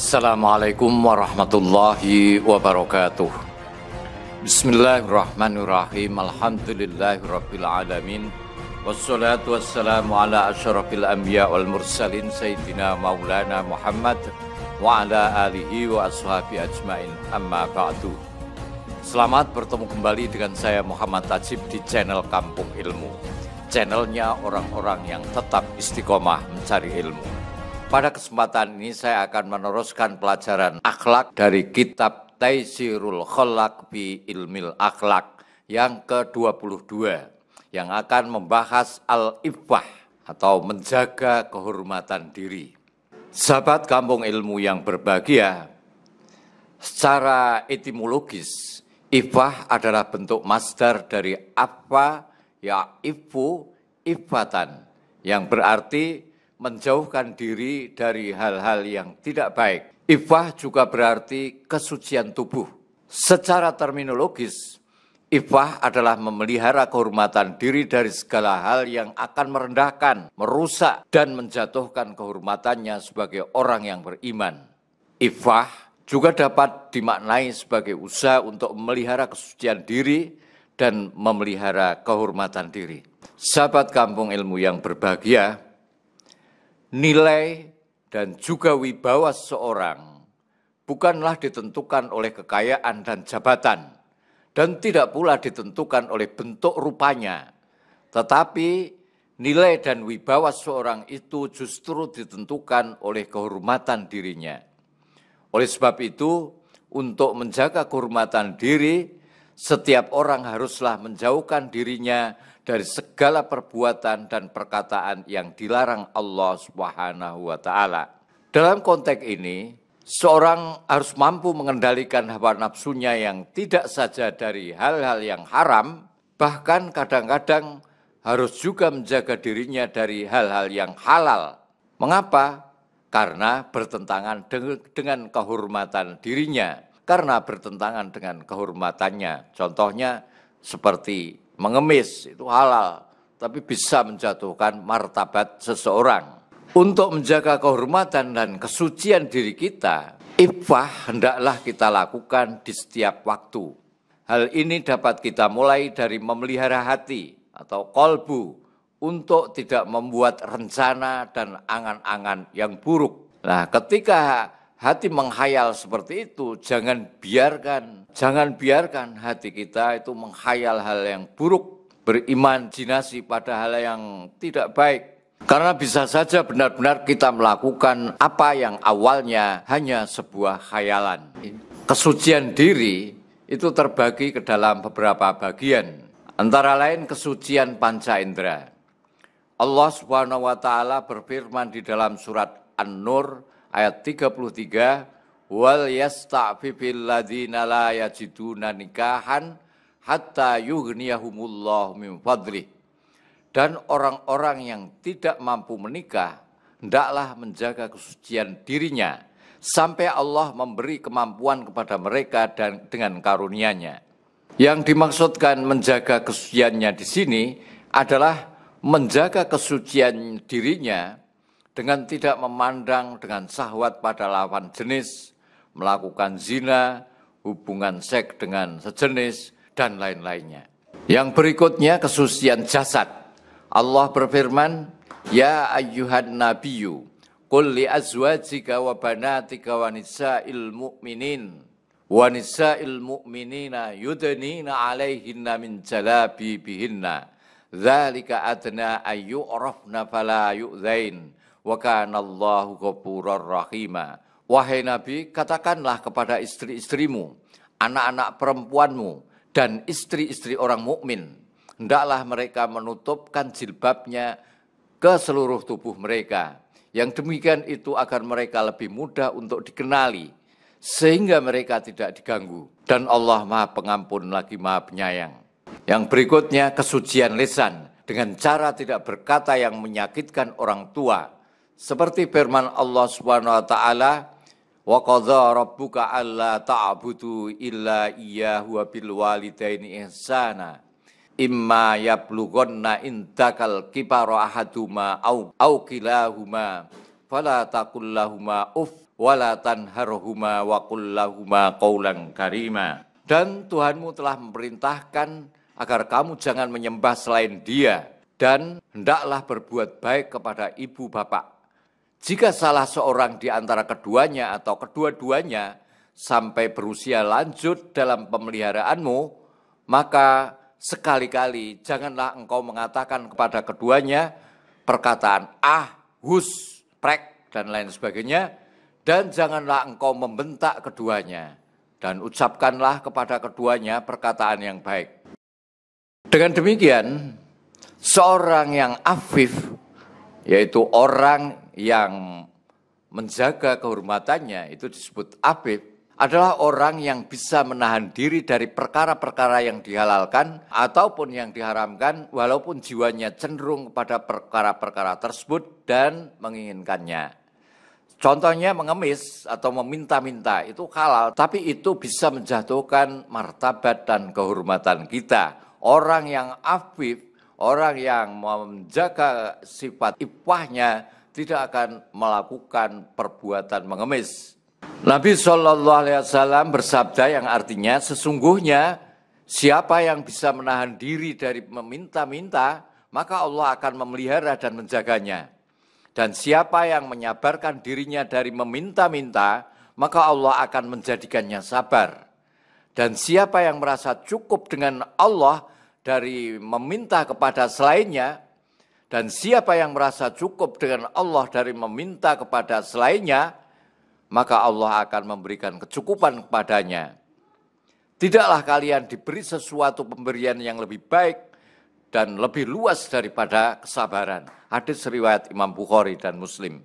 Assalamualaikum warahmatullahi wabarakatuh. Bismillahirrahmanirrahim. Alhamdulillahirrabbilalamin. Wassalatu wassalamu ala asyarafil anbiya wal mursalin Sayyidina Maulana Muhammad wa ala alihi wa ashabi ajmain amma ba'du. Selamat bertemu kembali dengan saya Muhammad Tajib di channel Kampung Ilmu. Channelnya orang-orang yang tetap istiqomah mencari ilmu. Pada kesempatan ini saya akan meneruskan pelajaran akhlak dari kitab Taisirul Khalaq bi Ilmil Akhlak yang ke-22 yang akan membahas al ifah atau menjaga kehormatan diri. Sahabat kampung ilmu yang berbahagia, secara etimologis, ifah adalah bentuk masdar dari apa ya ifu ifatan yang berarti menjauhkan diri dari hal-hal yang tidak baik. Ifah juga berarti kesucian tubuh. Secara terminologis, ifah adalah memelihara kehormatan diri dari segala hal yang akan merendahkan, merusak, dan menjatuhkan kehormatannya sebagai orang yang beriman. Ifah juga dapat dimaknai sebagai usaha untuk memelihara kesucian diri dan memelihara kehormatan diri. Sahabat kampung ilmu yang berbahagia, nilai dan juga wibawa seseorang bukanlah ditentukan oleh kekayaan dan jabatan dan tidak pula ditentukan oleh bentuk rupanya tetapi nilai dan wibawa seseorang itu justru ditentukan oleh kehormatan dirinya oleh sebab itu untuk menjaga kehormatan diri setiap orang haruslah menjauhkan dirinya dari segala perbuatan dan perkataan yang dilarang Allah Subhanahu wa taala. Dalam konteks ini, seorang harus mampu mengendalikan hawa nafsunya yang tidak saja dari hal-hal yang haram, bahkan kadang-kadang harus juga menjaga dirinya dari hal-hal yang halal. Mengapa? Karena bertentangan dengan kehormatan dirinya karena bertentangan dengan kehormatannya. Contohnya seperti mengemis itu halal, tapi bisa menjatuhkan martabat seseorang. Untuk menjaga kehormatan dan kesucian diri kita, ifah hendaklah kita lakukan di setiap waktu. Hal ini dapat kita mulai dari memelihara hati atau kolbu untuk tidak membuat rencana dan angan-angan yang buruk. Nah, ketika hati menghayal seperti itu, jangan biarkan, jangan biarkan hati kita itu menghayal hal yang buruk, berimajinasi pada hal yang tidak baik. Karena bisa saja benar-benar kita melakukan apa yang awalnya hanya sebuah khayalan. Kesucian diri itu terbagi ke dalam beberapa bagian. Antara lain kesucian panca indera. Allah Subhanahu wa taala berfirman di dalam surat An-Nur ayat 33 wal yasta'fifil ladzina la yajiduna nikahan hatta yughniyahumullahu min fadlih. Dan orang-orang yang tidak mampu menikah hendaklah menjaga kesucian dirinya sampai Allah memberi kemampuan kepada mereka dan dengan karunia-Nya. Yang dimaksudkan menjaga kesuciannya di sini adalah menjaga kesucian dirinya dengan tidak memandang dengan sahwat pada lawan jenis, melakukan zina, hubungan seks dengan sejenis, dan lain-lainnya. Yang berikutnya kesucian jasad. Allah berfirman, Ya ayyuhan nabiyyu, Qul li azwajika wa banatika wa nisa'il mu'minin wa nisa'il mu'minina yudnina 'alaihinna min jalabi bihinna dzalika adna ayyurafna fala yu'zain Wa kanallahu ghafurur rahima. Wahai Nabi, katakanlah kepada istri-istrimu, anak-anak perempuanmu, dan istri-istri orang mukmin, hendaklah mereka menutupkan jilbabnya ke seluruh tubuh mereka. Yang demikian itu agar mereka lebih mudah untuk dikenali, sehingga mereka tidak diganggu. Dan Allah Maha Pengampun lagi Maha Penyayang. Yang berikutnya kesucian lisan dengan cara tidak berkata yang menyakitkan orang tua seperti firman Allah Subhanahu wa taala, "Wa qadza rabbuka alla ta'budu illa iyyahu wa bil walidaini ihsana." Imma yablughanna indakal kibara ahaduma au au kilahuma fala taqul lahumā uff wala tanharhuma wa qul lahumā qawlan karima. Dan Tuhanmu telah memerintahkan agar kamu jangan menyembah selain Dia dan hendaklah berbuat baik kepada ibu bapak jika salah seorang di antara keduanya atau kedua-duanya sampai berusia lanjut dalam pemeliharaanmu, maka sekali-kali janganlah engkau mengatakan kepada keduanya perkataan ah, hus, prek, dan lain sebagainya, dan janganlah engkau membentak keduanya, dan ucapkanlah kepada keduanya perkataan yang baik. Dengan demikian, seorang yang afif, yaitu orang yang menjaga kehormatannya itu disebut abib adalah orang yang bisa menahan diri dari perkara-perkara yang dihalalkan ataupun yang diharamkan walaupun jiwanya cenderung kepada perkara-perkara tersebut dan menginginkannya. Contohnya mengemis atau meminta-minta itu halal, tapi itu bisa menjatuhkan martabat dan kehormatan kita. Orang yang afif, orang yang menjaga sifat ipahnya, tidak akan melakukan perbuatan mengemis. Nabi Shallallahu Alaihi Wasallam bersabda yang artinya sesungguhnya siapa yang bisa menahan diri dari meminta-minta maka Allah akan memelihara dan menjaganya. Dan siapa yang menyabarkan dirinya dari meminta-minta maka Allah akan menjadikannya sabar. Dan siapa yang merasa cukup dengan Allah dari meminta kepada selainnya dan siapa yang merasa cukup dengan Allah dari meminta kepada selainnya, maka Allah akan memberikan kecukupan kepadanya. Tidaklah kalian diberi sesuatu pemberian yang lebih baik dan lebih luas daripada kesabaran. Hadis riwayat Imam Bukhari dan Muslim.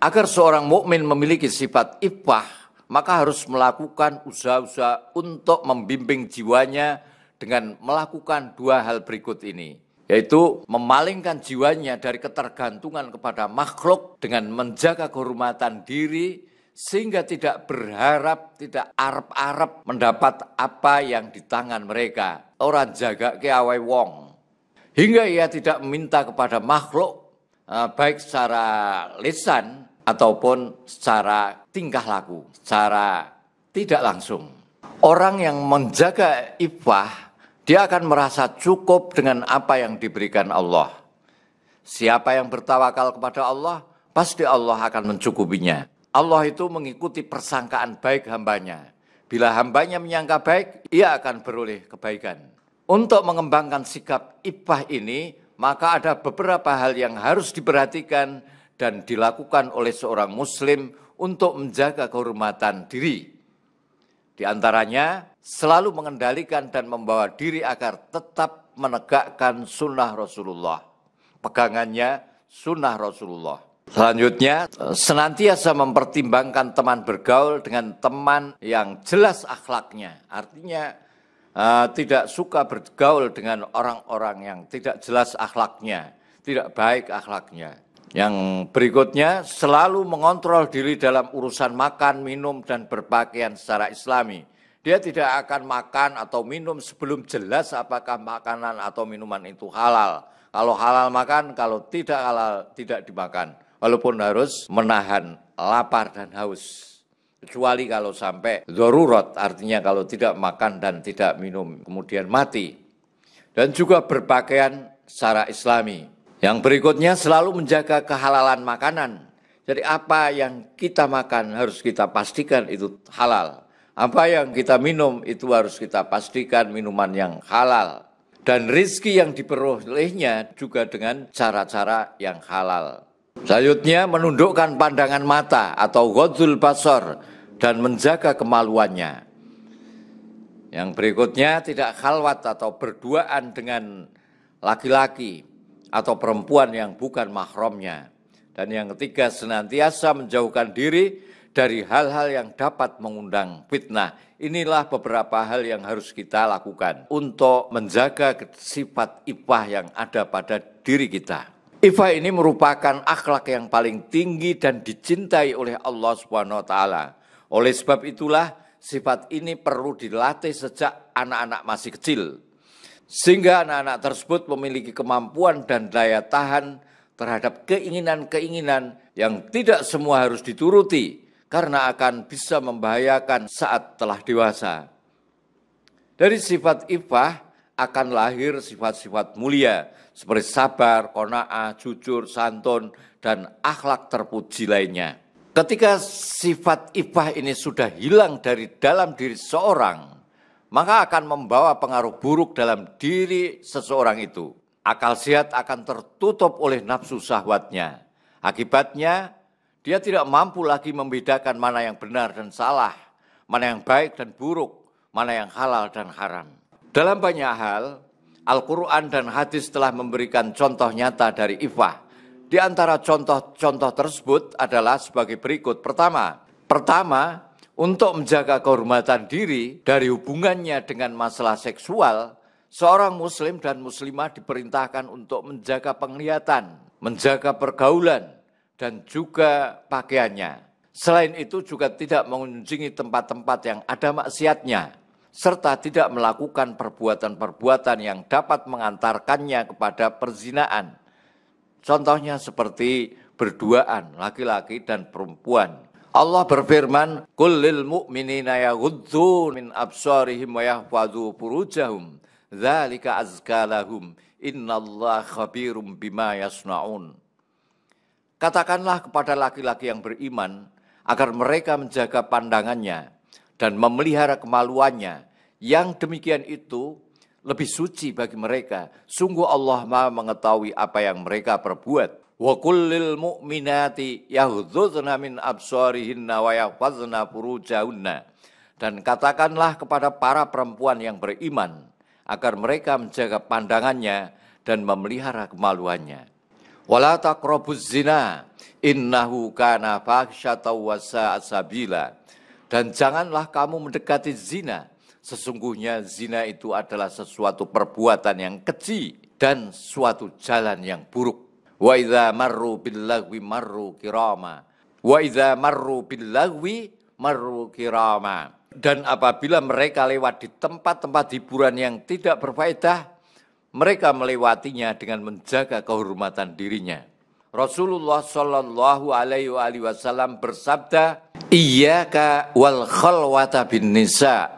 Agar seorang mukmin memiliki sifat ibah, maka harus melakukan usaha-usaha untuk membimbing jiwanya dengan melakukan dua hal berikut ini yaitu memalingkan jiwanya dari ketergantungan kepada makhluk dengan menjaga kehormatan diri sehingga tidak berharap, tidak arep-arep mendapat apa yang di tangan mereka. Orang jaga keawai wong. Hingga ia tidak meminta kepada makhluk, eh, baik secara lisan ataupun secara tingkah laku, secara tidak langsung. Orang yang menjaga ifah dia akan merasa cukup dengan apa yang diberikan Allah. Siapa yang bertawakal kepada Allah, pasti Allah akan mencukupinya. Allah itu mengikuti persangkaan baik hambanya. Bila hambanya menyangka baik, ia akan beroleh kebaikan. Untuk mengembangkan sikap ibah ini, maka ada beberapa hal yang harus diperhatikan dan dilakukan oleh seorang muslim untuk menjaga kehormatan diri. Di antaranya, selalu mengendalikan dan membawa diri agar tetap menegakkan sunnah Rasulullah. Pegangannya sunnah Rasulullah. Selanjutnya, senantiasa mempertimbangkan teman bergaul dengan teman yang jelas akhlaknya. Artinya, uh, tidak suka bergaul dengan orang-orang yang tidak jelas akhlaknya, tidak baik akhlaknya. Yang berikutnya, selalu mengontrol diri dalam urusan makan, minum, dan berpakaian secara islami dia tidak akan makan atau minum sebelum jelas apakah makanan atau minuman itu halal. Kalau halal makan, kalau tidak halal tidak dimakan. Walaupun harus menahan lapar dan haus. Kecuali kalau sampai dorurot, artinya kalau tidak makan dan tidak minum, kemudian mati. Dan juga berpakaian secara islami. Yang berikutnya selalu menjaga kehalalan makanan. Jadi apa yang kita makan harus kita pastikan itu halal. Apa yang kita minum itu harus kita pastikan minuman yang halal. Dan rizki yang diperolehnya juga dengan cara-cara yang halal. Selanjutnya menundukkan pandangan mata atau ghodzul basar dan menjaga kemaluannya. Yang berikutnya tidak khalwat atau berduaan dengan laki-laki atau perempuan yang bukan mahramnya. Dan yang ketiga senantiasa menjauhkan diri dari hal-hal yang dapat mengundang fitnah. Inilah beberapa hal yang harus kita lakukan untuk menjaga sifat ipah yang ada pada diri kita. Ipa ini merupakan akhlak yang paling tinggi dan dicintai oleh Allah Subhanahu wa taala. Oleh sebab itulah sifat ini perlu dilatih sejak anak-anak masih kecil. Sehingga anak-anak tersebut memiliki kemampuan dan daya tahan terhadap keinginan-keinginan yang tidak semua harus dituruti, karena akan bisa membahayakan saat telah dewasa. Dari sifat ifah akan lahir sifat-sifat mulia seperti sabar, kona'ah, jujur, santun, dan akhlak terpuji lainnya. Ketika sifat ifah ini sudah hilang dari dalam diri seorang, maka akan membawa pengaruh buruk dalam diri seseorang itu. Akal sehat akan tertutup oleh nafsu sahwatnya. Akibatnya dia tidak mampu lagi membedakan mana yang benar dan salah, mana yang baik dan buruk, mana yang halal dan haram. Dalam banyak hal, Al-Quran dan hadis telah memberikan contoh nyata dari ifah. Di antara contoh-contoh tersebut adalah sebagai berikut. Pertama, pertama untuk menjaga kehormatan diri dari hubungannya dengan masalah seksual, seorang muslim dan muslimah diperintahkan untuk menjaga penglihatan, menjaga pergaulan, dan juga pakaiannya. Selain itu juga tidak mengunjungi tempat-tempat yang ada maksiatnya serta tidak melakukan perbuatan-perbuatan yang dapat mengantarkannya kepada perzinaan. Contohnya seperti berduaan laki-laki dan perempuan. Allah berfirman, "Kullil mu'minina yaghuddu min absarihim wa yahfadhu furujahum, dzalika azka lahum, innallaha khabirum bima yasnaun." Katakanlah kepada laki-laki yang beriman agar mereka menjaga pandangannya dan memelihara kemaluannya. Yang demikian itu lebih suci bagi mereka. Sungguh Allah Maha mengetahui apa yang mereka perbuat. Wa kullil mu'minati yahudzudzna min absarihinna wa yahfazna Dan katakanlah kepada para perempuan yang beriman agar mereka menjaga pandangannya dan memelihara kemaluannya. Wala taqrabuz zina innahu kana fahsyatan wa sa'a Dan janganlah kamu mendekati zina. Sesungguhnya zina itu adalah sesuatu perbuatan yang keji dan suatu jalan yang buruk. Wa idza marru lagwi marru kirama. Wa idza marru lagwi marru kirama. Dan apabila mereka lewat di tempat-tempat hiburan yang tidak berfaedah, mereka melewatinya dengan menjaga kehormatan dirinya. Rasulullah Shallallahu Alaihi Wasallam bersabda, "Iya ka wal khalwata bin nisa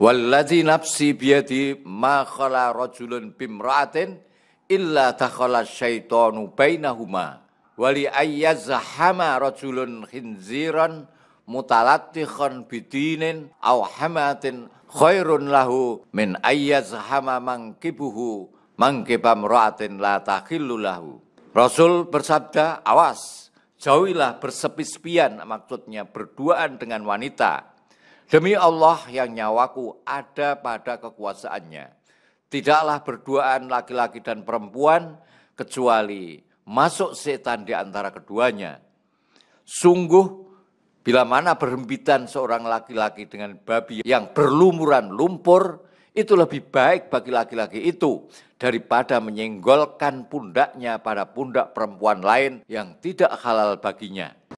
Walladzi nafsi biyadi ma khala rajulun bimra'atin illa takhala syaitanu bainahuma wali ayyazhama rajulun khinziran mutalattikhon bidinin awhamatin." hamatin khairun lahu min hama mangkibuhu mangkibam ra'atin la takhillu lahu. Rasul bersabda, awas, jauhilah bersepispian maksudnya berduaan dengan wanita. Demi Allah yang nyawaku ada pada kekuasaannya. Tidaklah berduaan laki-laki dan perempuan kecuali masuk setan di antara keduanya. Sungguh Bila mana berhempitan seorang laki-laki dengan babi yang berlumuran lumpur, itu lebih baik bagi laki-laki itu daripada menyenggolkan pundaknya pada pundak perempuan lain yang tidak halal baginya.